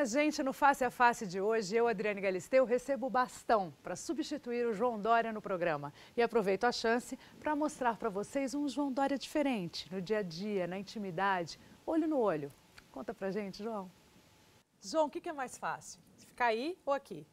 Minha gente, no Face a Face de hoje, eu, Adriane Galisteu, recebo o bastão para substituir o João Dória no programa. E aproveito a chance para mostrar para vocês um João Dória diferente, no dia a dia, na intimidade, olho no olho. Conta pra gente, João. João, o que, que é mais fácil? Ficar aí ou aqui?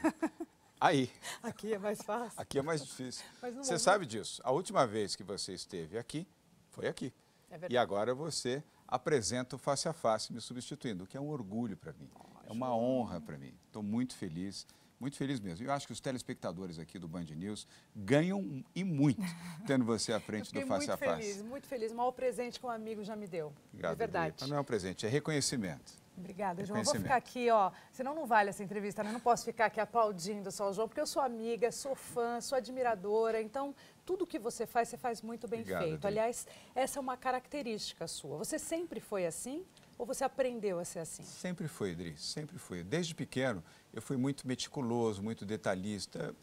Aí. Aqui é mais fácil. Aqui é mais difícil. você sabe disso. A última vez que você esteve aqui foi aqui. É verdade. E agora você Apresento o Face a Face me substituindo, o que é um orgulho para mim, é uma honra para mim. Estou muito feliz, muito feliz mesmo. Eu acho que os telespectadores aqui do Band News ganham e muito tendo você à frente do Face a Face. Muito feliz, muito feliz. O maior presente que um amigo já me deu. Obrigado, de verdade. Não é um presente, é reconhecimento. Obrigada, João. Eu vou ficar aqui, ó. Senão não vale essa entrevista, né? não posso ficar aqui aplaudindo só o João, porque eu sou amiga, sou fã, sou admiradora. Então, tudo que você faz, você faz muito bem Obrigado, feito. Aliás, essa é uma característica sua. Você sempre foi assim? Ou você aprendeu a ser assim? Sempre foi, Idri, sempre foi. Desde pequeno, eu fui muito meticuloso, muito detalhista.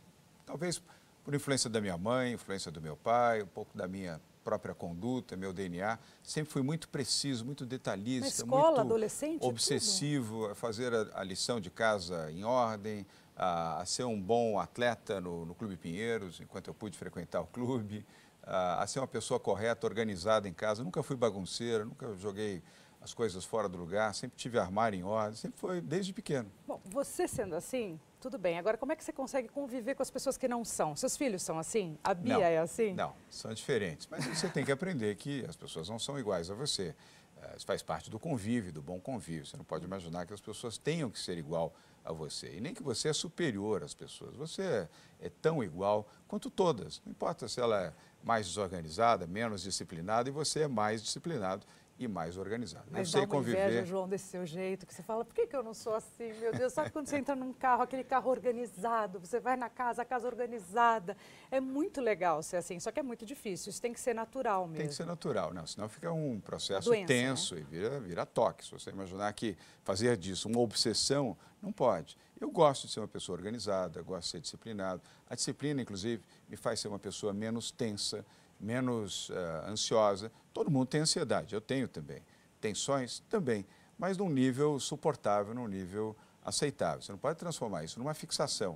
Talvez por influência da minha mãe, influência do meu pai, um pouco da minha própria conduta, meu DNA. Sempre fui muito preciso, muito detalhista, Na escola, muito adolescente, obsessivo, tudo. a fazer a, a, lição de casa em ordem, a, a ser um bom atleta no, no, Clube Pinheiros, enquanto eu pude frequentar o clube, a, a ser uma pessoa correta, organizada em casa. Nunca fui bagunceira, nunca joguei as coisas fora do lugar, sempre tive armário em ordem, sempre foi desde pequeno. Bom, você sendo assim, tudo bem. Agora, como é que você consegue conviver com as pessoas que não são? Seus filhos são assim? A Bia não, é assim? Não, são diferentes. Mas você tem que aprender que as pessoas não são iguais a você. Eh, isso faz parte do convívio, do bom convívio. Você não pode imaginar que as pessoas tenham que ser igual a você. E nem que você é superior às pessoas. Você é tão igual quanto todas. Não importa se ela é mais desorganizada, menos disciplinada, e você é mais disciplinado e mais organizado. Mas eu sei conviver. Inveja, João, desse seu jeito, que você fala, por que, que eu não sou assim, meu Deus? Sabe quando você entra num carro, aquele carro organizado, você vai na casa, a casa organizada. É muito legal ser assim, só que é muito difícil, isso tem que ser natural mesmo. Tem que ser natural, não, né? senão fica um processo Doença, né? tenso né? e vira, vira toque. Se você imaginar que fazer disso uma obsessão, não pode. Eu gosto de ser uma pessoa organizada, gosto de ser disciplinado. A disciplina, inclusive, me faz ser uma pessoa menos tensa, menos uh, ansiosa, Todo mundo tem ansiedade, eu tenho também. Tensões? Também. Mas num nível suportável, num nível aceitável. Você não pode transformar isso numa fixação.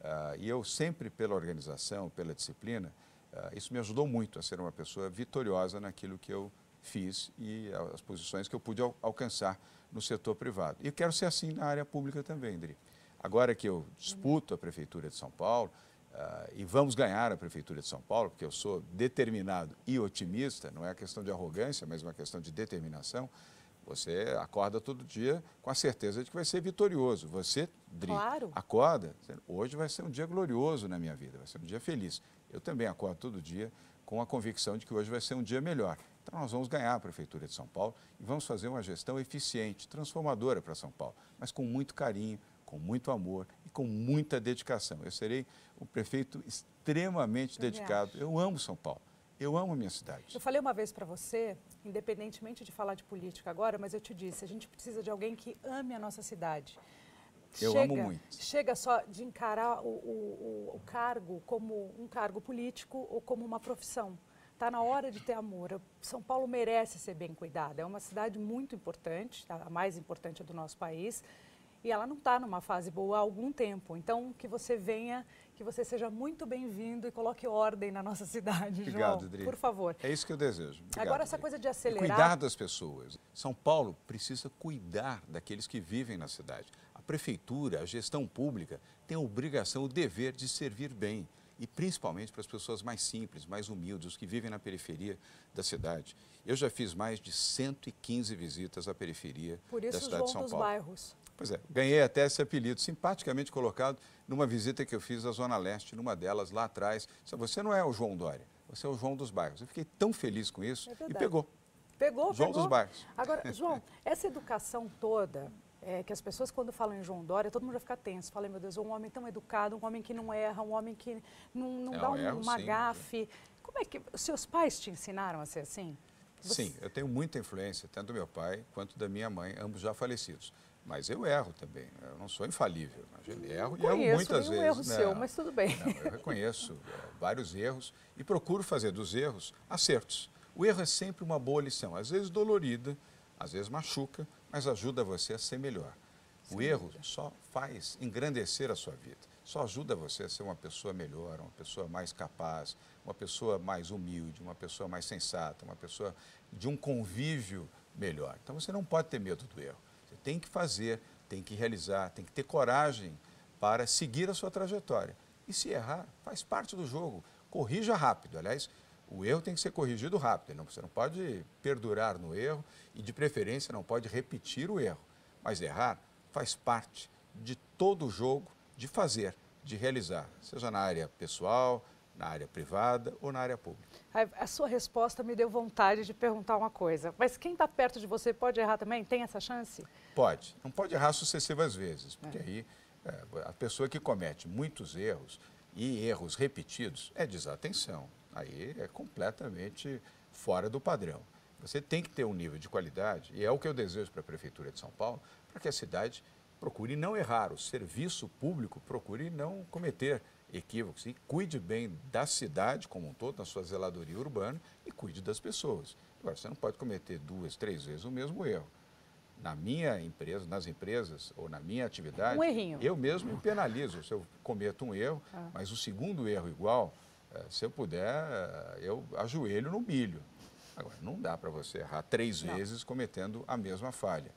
Uh, e eu sempre, pela organização, pela disciplina, uh, isso me ajudou muito a ser uma pessoa vitoriosa naquilo que eu fiz e as posições que eu pude al alcançar no setor privado. E quero ser assim na área pública também, Andri. Agora que eu disputo a Prefeitura de São Paulo, Uh, e vamos ganhar a Prefeitura de São Paulo, porque eu sou determinado e otimista, não é questão de arrogância, mas uma questão de determinação. Você acorda todo dia com a certeza de que vai ser vitorioso. Você, Dri, claro. acorda, hoje vai ser um dia glorioso na minha vida, vai ser um dia feliz. Eu também acordo todo dia com a convicção de que hoje vai ser um dia melhor. Então nós vamos ganhar a Prefeitura de São Paulo e vamos fazer uma gestão eficiente, transformadora para São Paulo, mas com muito carinho, com muito amor e com muita dedicação. Eu serei um prefeito extremamente eu dedicado. Eu amo São Paulo. Eu amo minha cidade. Eu falei uma vez para você, independentemente de falar de política agora, mas eu te disse, a gente precisa de alguém que ame a nossa cidade. Eu chega, amo muito. Chega só de encarar o, o, o cargo como um cargo político ou como uma profissão. Está na hora de ter amor. São Paulo merece ser bem cuidada. É uma cidade muito importante, tá, a mais importante do nosso país e ela não está numa fase boa há algum tempo. Então, que você venha que você seja muito bem-vindo e coloque ordem na nossa cidade, Obrigado, João. Dri. Por favor. É isso que eu desejo. Obrigado, Agora, essa Dri. coisa de acelerar. E cuidar das pessoas. São Paulo precisa cuidar daqueles que vivem na cidade. A prefeitura, a gestão pública, tem a obrigação, o dever de servir bem. E principalmente para as pessoas mais simples, mais humildes, os que vivem na periferia da cidade. Eu já fiz mais de 115 visitas à periferia isso, da cidade João de São Paulo. Por isso, bairros. Pois é, ganhei até esse apelido, simpaticamente colocado numa visita que eu fiz à Zona Leste, numa delas lá atrás. Você não é o João Dória, você é o João dos Bairros. Eu fiquei tão feliz com isso é e pegou. Pegou, João pegou. dos Bairros. Agora, João, essa educação toda, é, que as pessoas quando falam em João Dória, todo mundo vai ficar tenso. Fala, meu Deus, é um homem tão educado, um homem que não erra, um homem que não, não, é, dá um, erro, uma sim, gafe. Como é que... Seus pais te ensinaram a ser assim? Você... Sim, eu tenho muita influência, tanto do meu pai quanto da minha mãe, ambos já falecidos. Mas eu erro também, né? eu não sou infalível. Mas erro e erro muitas vezes. Eu erro né? seu, mas tudo bem. Não, eu reconheço é, vários erros e procuro fazer dos erros acertos. O erro é sempre uma boa lição, às vezes dolorida, às vezes machuca, mas ajuda você a ser melhor. Sim, o erro só faz engrandecer a sua vida, só ajuda você a ser uma pessoa melhor, uma pessoa mais capaz, uma pessoa mais humilde, uma pessoa mais sensata, uma pessoa de um convívio melhor. Então você não pode ter medo do erro. Você tem que fazer, tem que realizar, tem que ter coragem para seguir a sua trajetória. E se errar, faz parte do jogo. Corrija rápido. Aliás, o erro tem que ser corrigido rápido. Não, você não pode perdurar no erro e, de preferência, não pode repetir o erro. Mas errar faz parte de todo o jogo de fazer, de realizar, seja na área pessoal, na área privada ou na área pública. A sua resposta me deu vontade de perguntar uma coisa. Mas quem está perto de você pode errar também? Tem essa chance? Pode. Não pode errar sucessivas vezes, porque é. aí é, a pessoa que comete muitos erros e erros repetidos é desatenção. Aí é completamente fora do padrão. Você tem que ter um nível de qualidade, e é o que eu desejo para a Prefeitura de São Paulo, para que a cidade procure não errar, o serviço público procure não cometer equívocos e cuide bem da cidade como um todo, na sua zeladoria urbana, e cuide das pessoas. Agora, você não pode cometer duas, três vezes o mesmo erro na minha empresa, nas empresas ou na minha atividade, um errinho. eu mesmo me penalizo se eu cometo um erro, ah. mas o segundo erro igual, eh, se eu puder, eh, eu ajoelho no milho. Agora, não dá para você errar três não. vezes cometendo a mesma falha.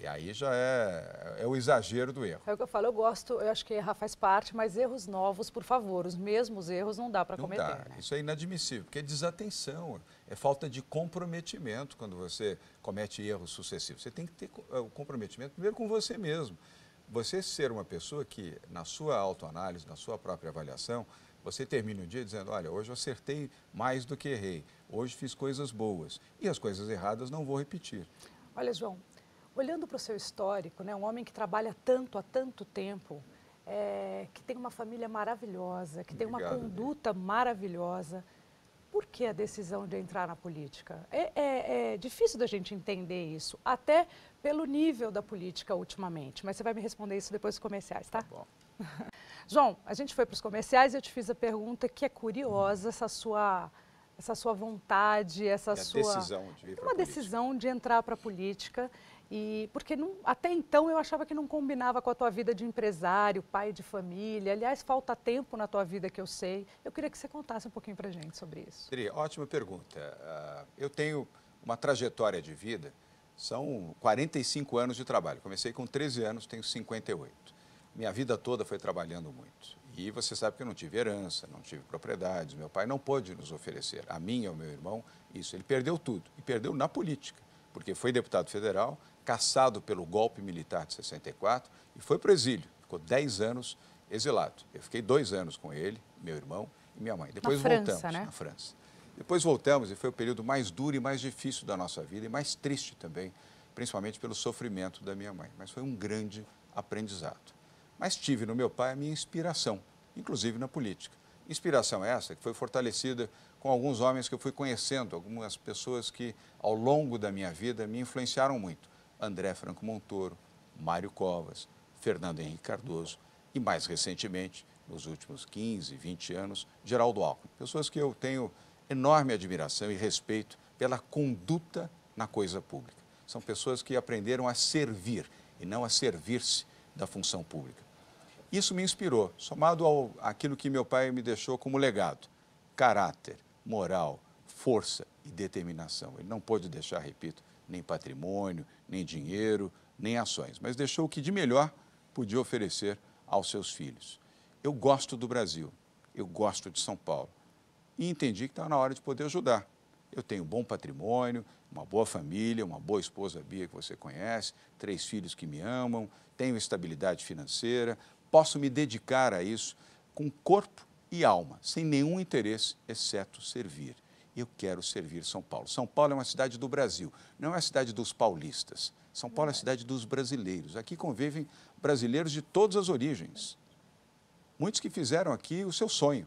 E aí já é, é o exagero do erro. É o que eu falo, eu gosto, eu acho que errar faz parte, mas erros novos, por favor, os mesmos erros não dá para cometer. Dá. Né? Isso é inadmissível, porque é desatenção, é falta de comprometimento quando você comete erros sucessivos. Você tem que ter eh, o comprometimento primeiro com você mesmo. Você ser uma pessoa que, na sua autoanálise, na sua própria avaliação, você termina o dia dizendo: Olha, hoje eu acertei mais do que errei, hoje fiz coisas boas e as coisas erradas não vou repetir. Olha, João, Olhando para o seu histórico, né, um homem que trabalha tanto há tanto tempo, é, que tem uma família maravilhosa, que Obrigado, tem uma conduta Deus. maravilhosa, por que a decisão de entrar na política? É, é, é, difícil da gente entender isso, até pelo nível da política ultimamente. Mas você vai me responder isso depois dos comerciais, tá? tá bom. João, a gente foi para os comerciais e eu te fiz a pergunta que é curiosa, essa sua, essa sua vontade, essa sua... Decisão de vir uma decisão de entrar para a política. E porque não, até então eu achava que não combinava com a tua vida de empresário, pai de família. Aliás, falta tempo na tua vida que eu sei. Eu queria que você contasse um pouquinho para gente sobre isso. ótima pergunta. Ah, eu tenho uma trajetória de vida. São 45 anos de trabalho. Comecei com 13 anos, tenho 58. Minha vida toda foi trabalhando muito. E você sabe que eu não tive herança, não tive propriedades. Meu pai não pôde nos oferecer, a mim e ao meu irmão, isso. Ele perdeu tudo. E perdeu na política, porque foi deputado federal, caçado pelo golpe militar de 64 e foi para o exílio. Ficou 10 anos exilado. Eu fiquei dois anos com ele, meu irmão e minha mãe. Depois na voltamos França, né? na França. Depois voltamos e foi o período mais duro e mais difícil da nossa vida e mais triste também, principalmente pelo sofrimento da minha mãe. Mas foi um grande aprendizado. Mas tive no meu pai a minha inspiração, inclusive na política. Inspiração essa que foi fortalecida com alguns homens que eu fui conhecendo, algumas pessoas que ao longo da minha vida me influenciaram muito. André Franco Montoro, Mário Covas, Fernando Henrique Cardoso e, mais recentemente, nos últimos 15, 20 anos, Geraldo Alckmin. Pessoas que eu tenho enorme admiração e respeito pela conduta na coisa pública. São pessoas que aprenderam a servir e não a servir-se da função pública. Isso me inspirou, somado ao aquilo que meu pai me deixou como legado: caráter, moral, força e determinação. Ele não pôde deixar, repito, nem patrimônio, nem dinheiro, nem ações, mas deixou o que de melhor podia oferecer aos seus filhos. Eu gosto do Brasil, eu gosto de São Paulo e entendi que está na hora de poder ajudar. Eu tenho bom patrimônio, uma boa família, uma boa esposa Bia que você conhece, três filhos que me amam, tenho estabilidade financeira, posso me dedicar a isso com corpo e alma, sem nenhum interesse exceto servir eu quero servir São Paulo. São Paulo é uma cidade do Brasil, não é a cidade dos paulistas. São Paulo é a é. cidade dos brasileiros. Aqui convivem brasileiros de todas as origens. Muitos que fizeram aqui o seu sonho.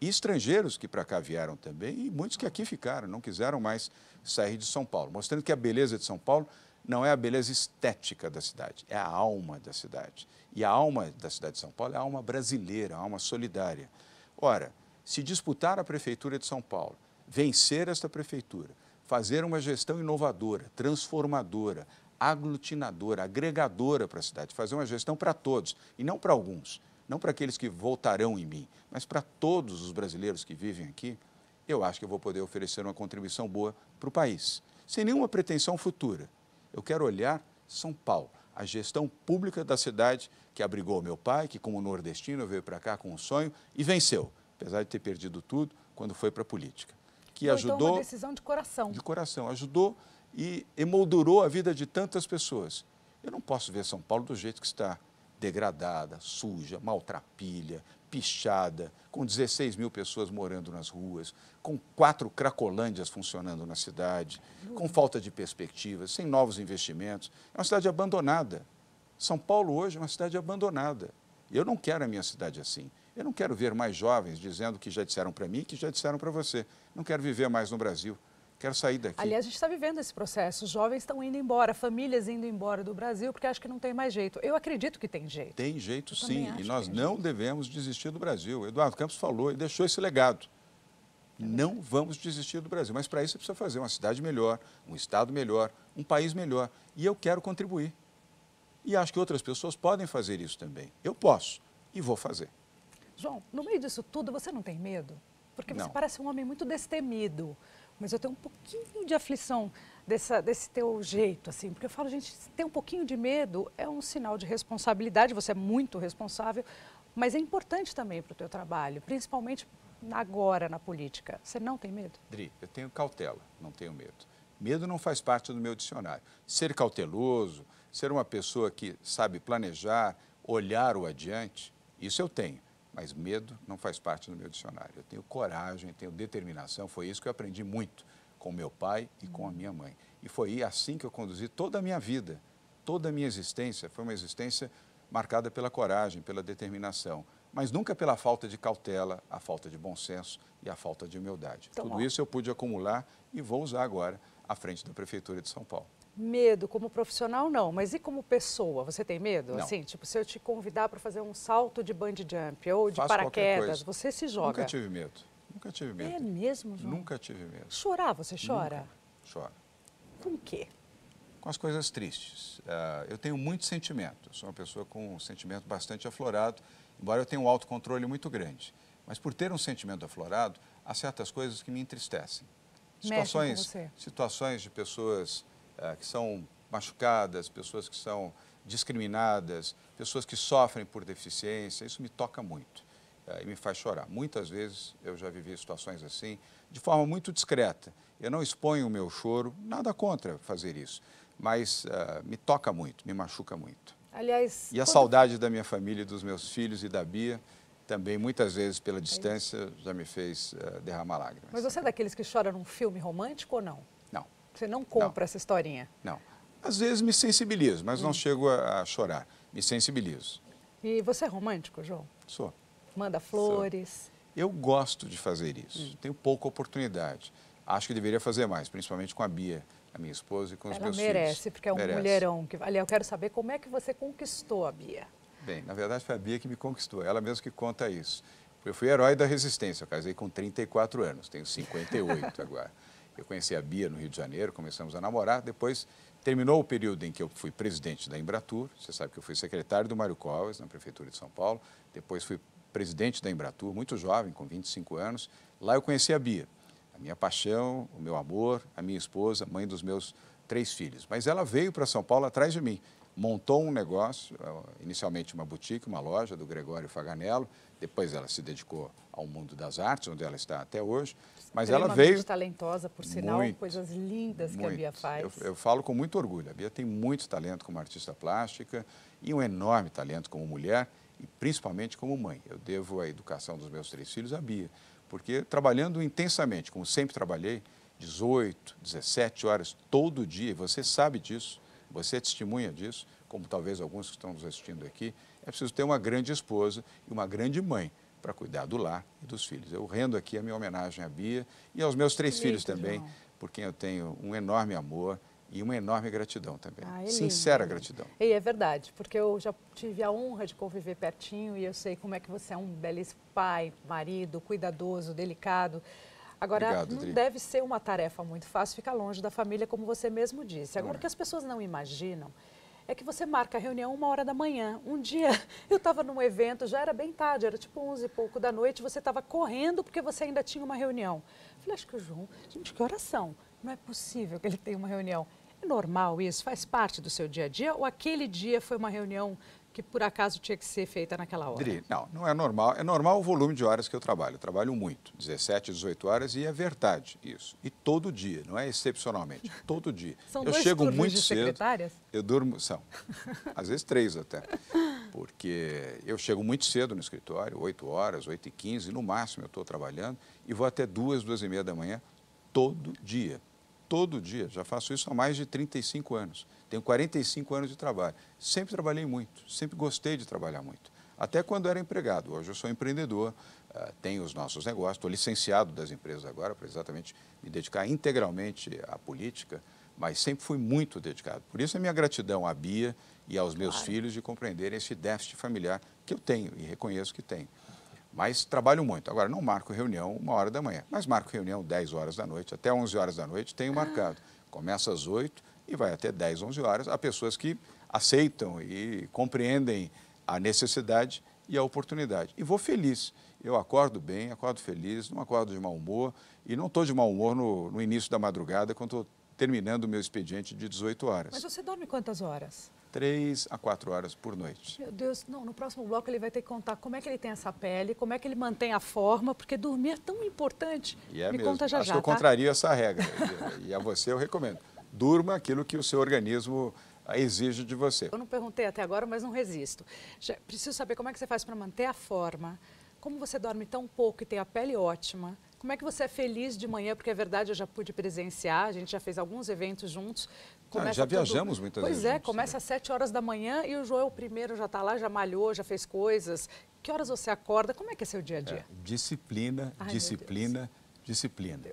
E estrangeiros que para cá vieram também, e muitos que aqui ficaram, não quiseram mais sair de São Paulo. Mostrando que a beleza de São Paulo não é a beleza estética da cidade, é a alma da cidade. E a alma da cidade de São Paulo é a alma brasileira, a alma solidária. Ora, se disputar a prefeitura de São Paulo vencer esta prefeitura, fazer uma gestão inovadora, transformadora, aglutinadora, agregadora para a cidade, fazer uma gestão para todos e não para alguns, não para aqueles que voltarão em mim, mas para todos os brasileiros que vivem aqui, eu acho que eu vou poder oferecer uma contribuição boa para o país, sem nenhuma pretensão futura. Eu quero olhar São Paulo, a gestão pública da cidade que abrigou meu pai, que como nordestino veio para cá com um sonho e venceu, apesar de ter perdido tudo quando foi para a política que ajudou. Então uma decisão de coração. De coração, ajudou e emoldurou a vida de tantas pessoas. Eu não posso ver São Paulo do jeito que está degradada, suja, maltrapilha, pichada, com 16 mil pessoas morando nas ruas, com quatro cracolândias funcionando na cidade, com falta de perspectivas, sem novos investimentos. É uma cidade abandonada. São Paulo hoje é uma cidade abandonada. Eu não quero a minha cidade assim. Eu não quero ver mais jovens dizendo que já disseram para mim, que já disseram para você. Não quero viver mais no Brasil. Quero sair daqui. Aliás, a gente está vivendo esse processo. Os jovens estão indo embora, famílias indo embora do Brasil, porque acham que não tem mais jeito. Eu acredito que tem jeito. Tem jeito, Eu sim. E nós não jeito. devemos desistir do Brasil. Eduardo Campos falou e deixou esse legado. É não vamos desistir do Brasil. Mas para isso você precisa fazer uma cidade melhor, um estado melhor, um país melhor. E eu quero contribuir. E acho que outras pessoas podem fazer isso também. Eu posso e vou fazer. João, no meio disso tudo, você não tem medo? Porque você não. parece um homem muito destemido, mas eu tenho um pouquinho de aflição dessa, desse teu jeito, assim, porque eu falo, gente, ter um pouquinho de medo é um sinal de responsabilidade, você é muito responsável, mas é importante também para o teu trabalho, principalmente agora na política. Você não tem medo? Dri, eu tenho cautela, não tenho medo. Medo não faz parte do meu dicionário. Ser cauteloso, ser uma pessoa que sabe planejar, olhar o adiante, isso eu tenho mas medo não faz parte do meu dicionário. Eu tenho coragem, tenho determinação, foi isso que eu aprendi muito com meu pai e com a minha mãe. E foi assim que eu conduzi toda a minha vida, toda a minha existência. Foi uma existência marcada pela coragem, pela determinação, mas nunca pela falta de cautela, a falta de bom senso e a falta de humildade. Então, Tudo ó. isso eu pude acumular e vou usar agora à frente da Prefeitura de São Paulo medo como profissional não, mas e como pessoa? Você tem medo? Não. Assim, tipo, se eu te convidar para fazer um salto de bungee jump ou de paraquedas, você se joga. Nunca tive medo. Nunca tive medo. É mesmo, João? Nunca tive medo. Chorar, você chora? Nunca. Chora. Com o quê? Com as coisas tristes. Uh, eu tenho muito sentimento. Sou uma pessoa com um sentimento bastante aflorado, embora eu tenha um autocontrole muito grande. Mas por ter um sentimento aflorado, há certas coisas que me entristecem. Situações, situações de pessoas eh, que são machucadas, pessoas que são discriminadas, pessoas que sofrem por deficiência, isso me toca muito eh, e me faz chorar. Muitas vezes eu já vivi situações assim, de forma muito discreta. Eu não exponho o meu choro, nada contra fazer isso, mas eh, me toca muito, me machuca muito. Aliás, e a quando... saudade da minha família, dos meus filhos e da Bia, também muitas vezes pela é distância já me fez uh, derramar lágrimas. Mas você é daqueles que chora num filme romântico ou não? Você não compra não. essa historinha? Não. Às vezes me sensibilizo, mas hum. não chego a, a, chorar. Me sensibilizo. E você é romântico, João? Sou. Manda flores? Sou. Eu gosto de fazer isso. Hum. Tenho pouca oportunidade. Acho que deveria fazer mais, principalmente com a Bia, a minha esposa, e com Ela os meus merece, filhos. Ela merece, porque é um merece. mulherão. Que... Aliás, eu quero saber como é que você conquistou a Bia. Bem, na verdade foi a Bia que me conquistou. Ela mesma que conta isso. Eu fui herói da resistência. Eu casei com 34 anos, tenho 58 agora. Eu conheci a Bia no Rio de Janeiro, começamos a namorar. Depois terminou o período em que eu fui presidente da Embratur. Você sabe que eu fui secretário do Mário Covas na Prefeitura de São Paulo. Depois fui presidente da Embratur, muito jovem, com 25 anos. Lá eu conheci a Bia, a minha paixão, o meu amor, a minha esposa, mãe dos meus três filhos. Mas ela veio para São Paulo atrás de mim montou um negócio, é, inicialmente uma boutique, uma loja do Gregório Faganello, depois ela se dedicou ao mundo das artes, onde ela está até hoje, mas ela veio... talentosa, por sinal, muito, coisas lindas muito. que a Bia faz. Eu, eu falo com muito orgulho, a Bia tem muito talento como artista plástica e um enorme talento como mulher e principalmente como mãe. Eu devo a educação dos meus três filhos à Bia, porque trabalhando intensamente, como sempre trabalhei, 18, 17 horas todo dia, e você sabe disso, você é testemunha disso, como talvez alguns que estão nos assistindo aqui. É preciso ter uma grande esposa e uma grande mãe para cuidar do lar e dos filhos. Eu rendo aqui a minha homenagem à Bia e aos meus três filhos também, João. por quem eu tenho um enorme amor e uma enorme gratidão também. Ah, é Sincera gratidão. E é verdade, porque eu já tive a honra de conviver pertinho e eu sei como é que você é um belíssimo pai, marido, cuidadoso, delicado. Agora, Obrigado, não Dri. deve ser uma tarefa muito fácil ficar longe da família, como você mesmo disse. Agora, é. o que as pessoas não imaginam é que você marca a reunião uma hora da manhã. Um dia eu estava num evento, já era bem tarde, era tipo 11 e pouco da noite, você estava correndo porque você ainda tinha uma reunião. Eu falei, acho que o João, gente, que oração? Não é possível que ele tenha uma reunião. É normal isso? Faz parte do seu dia a dia? Ou aquele dia foi uma reunião que por acaso tinha que ser feita naquela hora? Dri, não, não é normal. É normal o volume de horas que eu trabalho. Eu trabalho muito, 17, 18 horas, e é verdade isso. E todo dia, não é excepcionalmente, todo dia. São eu dois chego muito de cedo. Secretárias? Eu durmo, são, às vezes três até. Porque eu chego muito cedo no escritório, 8 horas, 8 e 15, no máximo eu estou trabalhando, e vou até duas, duas e meia da manhã, todo dia. Todo dia, já faço isso há mais de 35 anos. Tenho 45 anos de trabalho. Sempre trabalhei muito, sempre gostei de trabalhar muito. Até quando era empregado. Hoje eu sou empreendedor, ah, tenho os nossos negócios, estou licenciado das empresas agora para exatamente me dedicar integralmente à política, mas sempre fui muito dedicado. Por isso a minha gratidão à Bia e aos meus claro. filhos de compreenderem esse déficit familiar que eu tenho e reconheço que tenho. Mas trabalho muito. Agora, não marco reunião uma hora da manhã, mas marco reunião 10 horas da noite, até 11 horas da noite tenho marcado. Ah. Começa às 8, e vai até 10, 11 horas. Há pessoas que aceitam e compreendem a necessidade e a oportunidade. E vou feliz. Eu acordo bem, acordo feliz, não acordo de mau humor e não estou de mau humor no, no, início da madrugada quando estou terminando o meu expediente de 18 horas. Mas você dorme quantas horas? Três a quatro horas por noite. Meu Deus, não, no próximo bloco ele vai ter que contar como é que ele tem essa pele, como é que ele mantém a forma, porque dormir é tão importante. E é Me mesmo. conta já Acho já, que eu tá? contrario essa regra e a você eu recomendo durma aquilo que o seu organismo ah, exige de você. Eu não perguntei até agora, mas não resisto. Já preciso saber como é que você faz para manter a forma, como você dorme tão pouco e tem a pele ótima, como é que você é feliz de manhã? Porque é verdade, eu já pude presenciar, a gente já fez alguns eventos juntos. Ah, já viajamos tudo... muitas pois vezes. Pois é, juntos, começa né? às 7 horas da manhã e o Joel primeiro já está lá, já malhou, já fez coisas. Que horas você acorda? Como é que é seu dia a é, dia? É, disciplina, Ai, disciplina, disciplina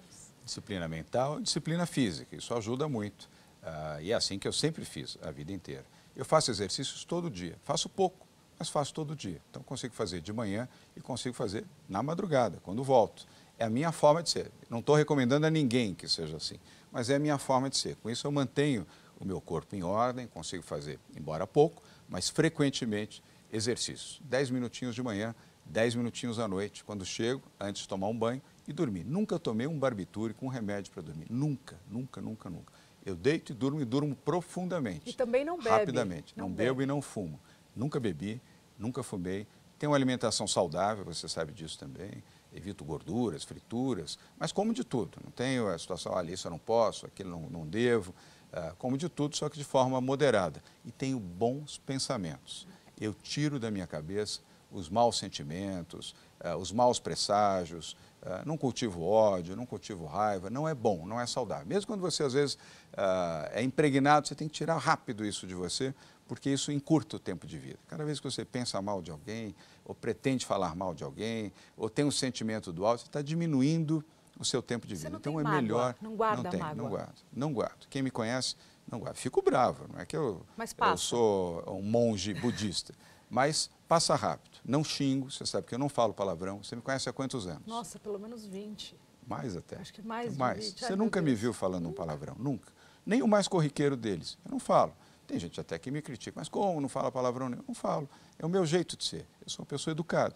disciplina mental e disciplina física. Isso ajuda muito. Uh, e é assim que eu sempre fiz a vida inteira. Eu faço exercícios todo dia. Faço pouco, mas faço todo dia. Então consigo fazer de manhã e consigo fazer na madrugada, quando volto. É a minha forma de ser. Não estou recomendando a ninguém que seja assim, mas é a minha forma de ser. Com isso eu mantenho o meu corpo em ordem, consigo fazer, embora pouco, mas frequentemente exercícios. Dez minutinhos de manhã, dez minutinhos à noite, quando chego, antes de tomar um banho, e dormir. Nunca tomei um barbitúrico, um remédio para dormir. Nunca, nunca, nunca, nunca. Eu deito e durmo e durmo profundamente. E também não bebo. Rapidamente. Não, não bebo bebe. e não fumo. Nunca bebi, nunca fumei. Tenho uma alimentação saudável, você sabe disso também. Evito gorduras, frituras, mas como de tudo. Não tenho a situação, ah, isso eu não posso, aquilo não, não devo. Ah, como de tudo, só que de forma moderada. E tenho bons pensamentos. Eu tiro da minha cabeça os maus sentimentos, eh, os maus presságios, eh, não cultivo ódio, não cultivo raiva, não é bom, não é saudável. Mesmo quando você, às vezes, eh, é impregnado, você tem que tirar rápido isso de você, porque isso encurta o tempo de vida. Cada vez que você pensa mal de alguém, ou pretende falar mal de alguém, ou tem um sentimento do alto, você está diminuindo o seu tempo de vida. então é mágoa, melhor. Não guarda não tem, mágoa. Não guardo, não guardo. Quem me conhece, não guardo. Fico bravo, não é que eu, eu sou um monge budista. Mas passa rápido. Não xingo, você sabe que eu não falo palavrão. Você me conhece há quantos anos? Nossa, pelo menos 20. Mais até. Acho que mais. mais. 20. Você Ai, nunca me viu falando um palavrão, nunca. Nem o mais corriqueiro deles. Eu não falo. Tem gente até que me critica, mas como não fala palavrão nenhum? Eu não falo. É o meu jeito de ser. Eu sou uma pessoa educada.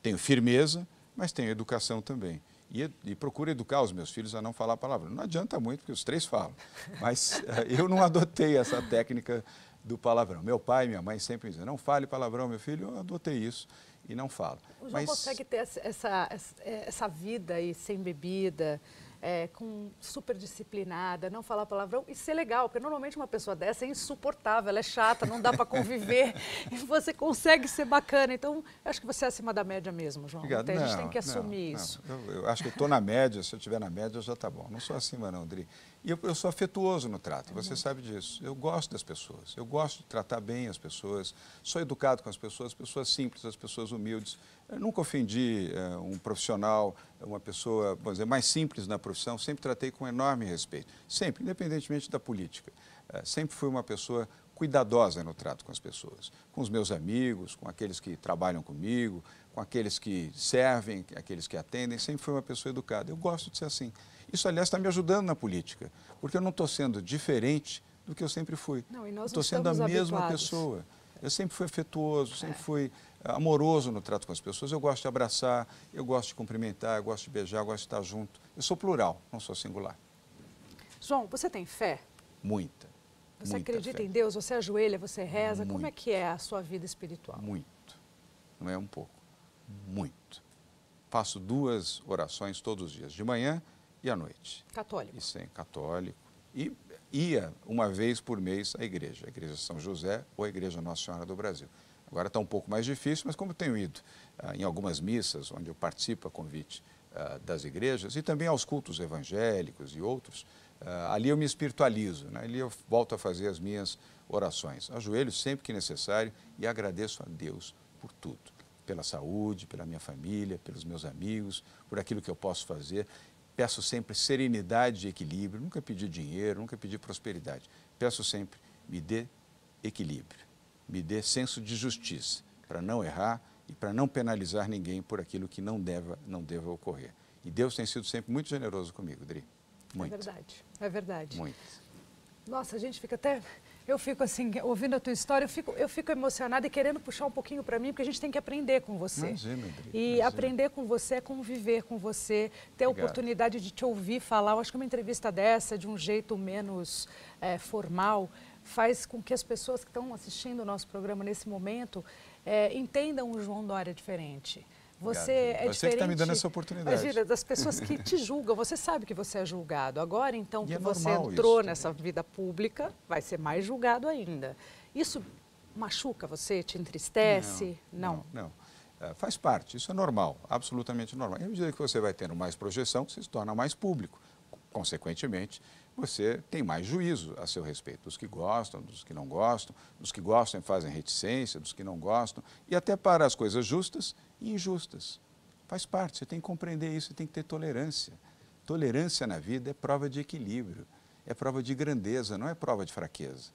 Tenho firmeza, mas tenho educação também. E, e procuro educar os meus filhos a não falar palavrão. Não adianta muito, porque os três falam. Mas eh, eu não adotei essa técnica do palavrão. Meu pai e minha mãe sempre dizem: não fale palavrão, meu filho, eu adotei isso e não falo. O João Mas... consegue ter essa, essa, essa vida aí sem bebida, é, com super disciplinada, não falar palavrão e ser legal, porque normalmente uma pessoa dessa é insuportável, ela é chata, não dá para conviver e você consegue ser bacana. Então, acho que você é acima da média mesmo, João. Obrigado. Então, a gente tem que assumir não, não. isso. Eu, eu, acho que eu estou na média, se eu estiver na média já está bom. Não sou acima não, Dri. E eu, eu sou afetuoso no trato, é você sabe disso. Eu gosto das pessoas, eu gosto de tratar bem as pessoas, sou educado com as pessoas, as pessoas simples, as pessoas humildes. Eu nunca ofendi é, um profissional, uma pessoa, vamos dizer, mais simples na profissão, sempre tratei com enorme respeito, sempre, independentemente da política. É, sempre fui uma pessoa cuidadosa no trato com as pessoas, com os meus amigos, com aqueles que trabalham comigo, com aqueles que servem, aqueles que atendem, sempre fui uma pessoa educada. Eu gosto de ser assim. Isso, aliás, está me ajudando na política, porque eu não estou sendo diferente do que eu sempre fui. estou sendo a mesma habituados. pessoa. Eu sempre fui afetuoso, sempre é. fui é, amoroso no trato com as pessoas. Eu gosto de abraçar, eu gosto de cumprimentar, eu gosto de beijar, eu gosto de estar junto. Eu sou plural, não sou singular. João, você tem fé? Muita. Você muita acredita fé. em Deus? Você ajoelha, é você reza? Muito, Como é que é a sua vida espiritual? Muito. Não é um pouco. Muito. Faço duas orações todos os dias, de manhã e à noite. Católico. E sem é católico. E ia uma vez por mês à igreja, a Igreja São José ou a Igreja Nossa Senhora do Brasil. Agora está um pouco mais difícil, mas como tenho ido ah, em algumas missas, onde eu participo a convite ah, das igrejas, e também aos cultos evangélicos e outros, ah, ali eu me espiritualizo, né? ali eu volto a fazer as minhas orações. Ajoelho sempre que necessário e agradeço a Deus por tudo. Pela saúde, pela minha família, pelos meus amigos, por aquilo que eu posso fazer. Peço sempre serenidade e equilíbrio. Nunca pedi dinheiro, nunca pedi prosperidade. Peço sempre, me dê equilíbrio me dê senso de justiça, para não errar e para não penalizar ninguém por aquilo que não deva, não deva ocorrer. E Deus tem sido sempre muito generoso comigo, Dri. Muito. É verdade, é verdade. Muito. Nossa, a gente fica até. Eu fico assim, ouvindo a tua história, eu fico, eu fico emocionada e querendo puxar um pouquinho para mim, porque a gente tem que aprender com você. Imagina, André, é, E imagina. É. aprender com você é conviver com você, ter a oportunidade de te ouvir falar. Eu acho que uma entrevista dessa, de um jeito menos é, formal, faz com que as pessoas que estão assistindo o nosso programa nesse momento é, entendam o João Dória diferente. Você Obrigado. é você diferente. Você que está me dando essa oportunidade. Imagina, das pessoas que te julgam, você sabe que você é julgado. Agora, então, e que é você entrou isso, nessa também. vida pública, vai ser mais julgado ainda. Isso machuca você? Te entristece? Não. Não. não, não. É, faz parte, isso é normal, absolutamente normal. E à medida que você vai tendo mais projeção, você se torna mais público. Consequentemente, você tem mais juízo a seu respeito, dos que gostam, dos que não gostam, dos que gostam e fazem reticência, dos que não gostam, e até para as coisas justas e injustas. Faz parte, você tem que compreender isso, você tem que ter tolerância. Tolerância na vida é prova de equilíbrio, é prova de grandeza, não é prova de fraqueza.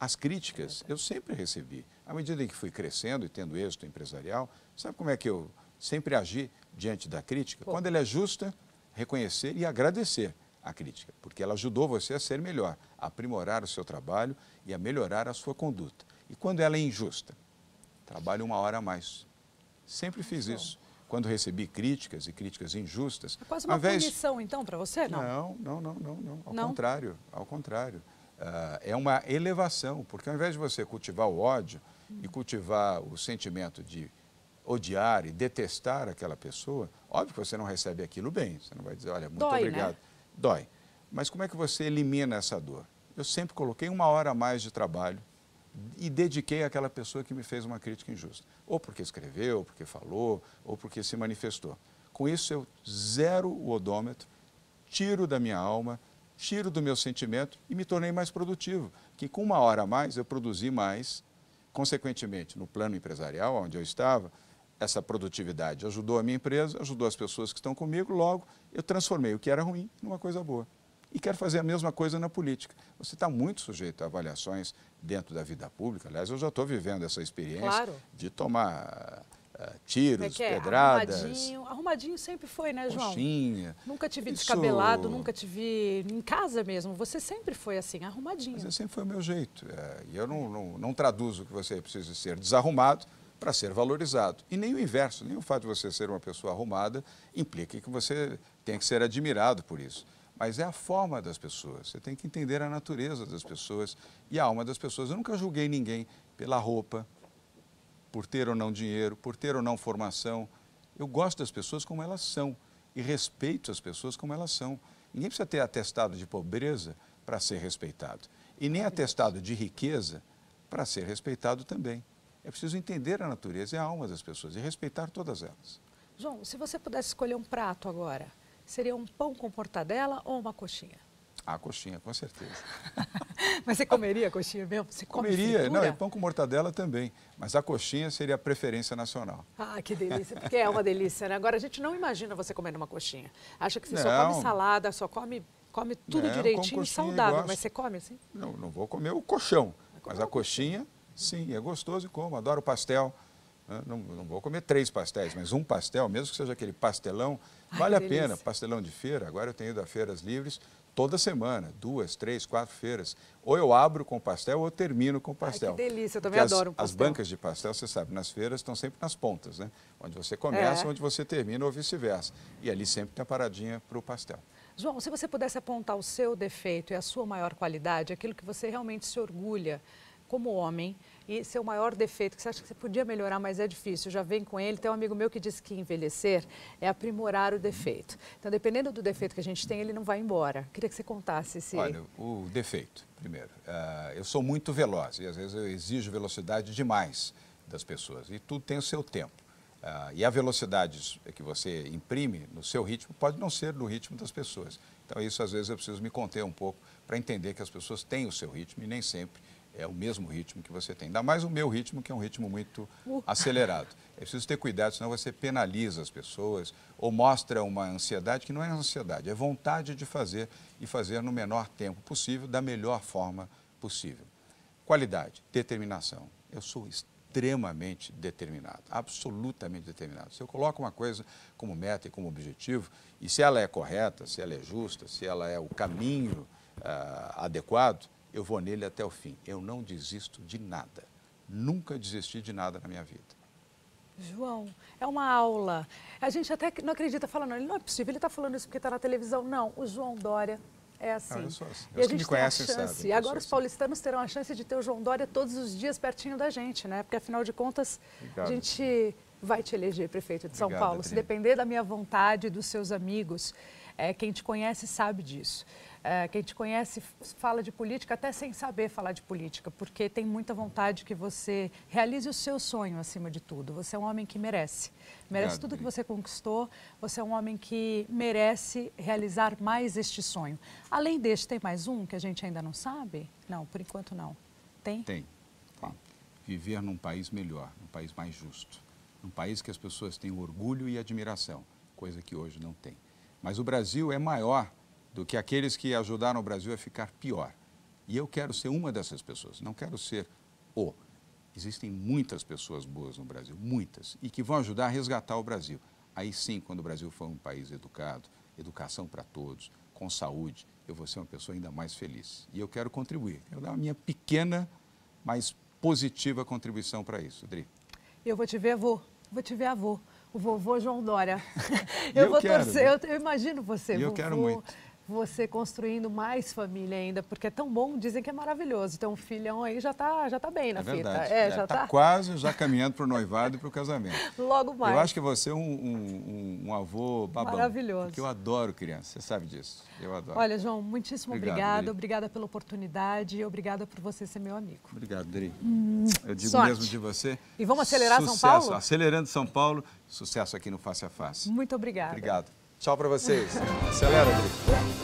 As críticas eu sempre recebi. À medida que fui crescendo e tendo êxito empresarial, sabe como é que eu sempre agi diante da crítica? Quando ela é justa, reconhecer e agradecer a crítica, porque ela ajudou você a ser melhor, a aprimorar o seu trabalho e a melhorar a sua conduta. E quando ela é injusta, trabalhe uma hora a mais. Sempre fiz então. isso. Quando recebi críticas e críticas injustas, é quase uma vez... punição então para você, não? Não, não, não, não, Ao contrário, ao contrário. Ah, é uma elevação, porque ao invés de você cultivar o ódio e hum. cultivar o sentimento de odiar e detestar aquela pessoa, óbvio que você não recebe aquilo bem. Você não vai dizer, olha, muito né? obrigado dói. Mas como é que você elimina essa dor? Eu sempre coloquei uma hora a mais de trabalho e dediquei àquela pessoa que me fez uma crítica injusta. Ou porque escreveu, ou porque falou, ou porque se manifestou. Com isso, eu zero o odômetro, tiro da minha alma, tiro do meu sentimento e me tornei mais produtivo. Que com uma hora a mais, eu produzi mais. Consequentemente, no plano empresarial, onde eu estava, essa produtividade. Ajudou a minha empresa, ajudou as pessoas que estão comigo, logo eu transformei o que era ruim numa coisa boa. E quero fazer a mesma coisa na política. Você está muito sujeito a avaliações dentro da vida pública. Aliás, eu já estou vivendo essa experiência claro. de tomar Uh, tiros, é é? pedradas. Arrumadinho. Arrumadinho sempre foi, né, João? Coxinha. Nunca te vi Isso... descabelado, nunca te vi em casa mesmo. Você sempre foi assim, arrumadinho. Mas sempre foi o meu jeito. É, e eu não, não, não, traduzo que você precisa ser desarrumado, para ser valorizado. E nem o inverso, nem o fato de você ser uma pessoa arrumada implica que você tem que ser admirado por isso. Mas é a forma das pessoas. Você tem que entender a natureza das pessoas e a alma das pessoas. Eu nunca julguei ninguém pela roupa, por ter ou não dinheiro, por ter ou não formação. Eu gosto das pessoas como elas são e respeito as pessoas como elas são. Ninguém precisa ter atestado de pobreza para ser respeitado e nem atestado de riqueza para ser respeitado também. É preciso entender a natureza e a alma das pessoas e respeitar todas elas. João, se você pudesse escolher um prato agora, seria um pão com mortadela ou uma coxinha? Ah, coxinha, com certeza. mas você comeria coxinha mesmo? Você comeria, come não, e pão com mortadela também. Mas a coxinha seria a preferência nacional. Ah, que delícia, porque é uma delícia, né? Agora, a gente não imagina você comendo uma coxinha. Acha que você não. só come salada, só come, come tudo não, direitinho, é saudável, mas você come assim? Não, não vou comer o colchão, mas a coxinha Sim, é gostoso e como, adoro pastel. Né? Não, não, vou comer três pastéis, mas um pastel, mesmo que seja aquele pastelão, Ai, vale a pena. Pastelão de feira, agora eu tenho ido a feiras livres toda semana, duas, três, quatro feiras. Ou eu abro com pastel ou eu termino com pastel. Ai, que delícia, eu também Porque adoro as, um pastel. As bancas de pastel, você sabe, nas feiras estão sempre nas pontas, né? Onde você começa, é. onde você termina ou vice-versa. E ali sempre tem a paradinha para o pastel. João, se você pudesse apontar o seu defeito e a sua maior qualidade, aquilo que você realmente se orgulha como homem e seu é maior defeito, que você acha que você podia melhorar, mas é difícil, já vem com ele. Tem um amigo meu que disse que envelhecer é aprimorar o defeito. Então, dependendo do defeito que a gente tem, ele não vai embora. Queria que você contasse esse... Olha, o defeito, primeiro. Uh, eu sou muito veloz e, às vezes, eu exijo velocidade demais das pessoas. E tudo tem o seu tempo. Uh, e a velocidade que você imprime no seu ritmo pode não ser no ritmo das pessoas. Então, isso, às vezes, eu preciso me conter um pouco para entender que as pessoas têm o seu ritmo e nem sempre é o mesmo ritmo que você tem. Ainda mais o meu ritmo, que é um ritmo muito uh. acelerado. É preciso ter cuidado, senão você penaliza as pessoas ou mostra uma ansiedade que não é ansiedade, é vontade de fazer e fazer no menor tempo possível, da melhor forma possível. Qualidade, determinação. Eu sou extremamente determinado, absolutamente determinado. Se eu coloco uma coisa como meta e como objetivo, e se ela é correta, se ela é justa, se ela é o caminho uh, adequado, eu vou nele até o fim. Eu não desisto de nada. Nunca desisti de nada na minha vida. João, é uma aula. A gente até não acredita falando, ele não é possível, ele está falando isso porque está na televisão. Não, o João Dória é assim. Ah, assim. assim. E a gente me conhecem tem a chance. E agora os assim. paulistanos terão a chance de ter o João Dória todos os dias pertinho da gente, né? Porque afinal de contas, Obrigado. a gente vai te eleger prefeito de São Obrigado, Paulo. Adriana. Se depender da minha vontade e dos seus amigos, é, quem te conhece sabe disso. É, quem te conhece fala de política até sem saber falar de política, porque tem muita vontade que você realize o seu sonho acima de tudo. Você é um homem que merece. Merece Obrigado, tudo que você conquistou. Você é um homem que merece realizar mais este sonho. Além deste, tem mais um que a gente ainda não sabe? Não, por enquanto não. Tem? Tem. tem. Tá. Viver num país melhor, num país mais justo. Num país que as pessoas têm orgulho e admiração, coisa que hoje não tem. Mas o Brasil é maior do que aqueles que ajudaram o Brasil a ficar pior. E eu quero ser uma dessas pessoas, não quero ser o. Existem muitas pessoas boas no Brasil, muitas, e que vão ajudar a resgatar o Brasil. Aí sim, quando o Brasil for um país educado, educação para todos, com saúde, eu vou ser uma pessoa ainda mais feliz. E eu quero contribuir. Eu dar a minha pequena, mas positiva contribuição para isso, Dri. Eu vou te ver avô. Vou te ver avô. O vovô João Dória. eu, eu, vou quero. torcer. Né? Eu, eu imagino você, eu vovô. Eu quero muito você construindo mais família ainda, porque é tão bom, dizem que é maravilhoso. Então, um filhão aí já está já tá bem na é verdade, fita. É, já está tá quase já caminhando para o noivado e para o casamento. Logo mais. Eu acho que você é um, um, um avô babão. Maravilhoso. Porque eu adoro criança, você sabe disso. Eu adoro. Olha, João, muitíssimo obrigada. Obrigada pela oportunidade e obrigada por você ser meu amigo. Obrigado, Dri. Hum, eu digo sorte. mesmo de você. E vamos acelerar sucesso. São Paulo? Acelerando São Paulo, sucesso aqui no Face a Face. Muito obrigada. Obrigado. Tchau para vocês. Acelera, Dri.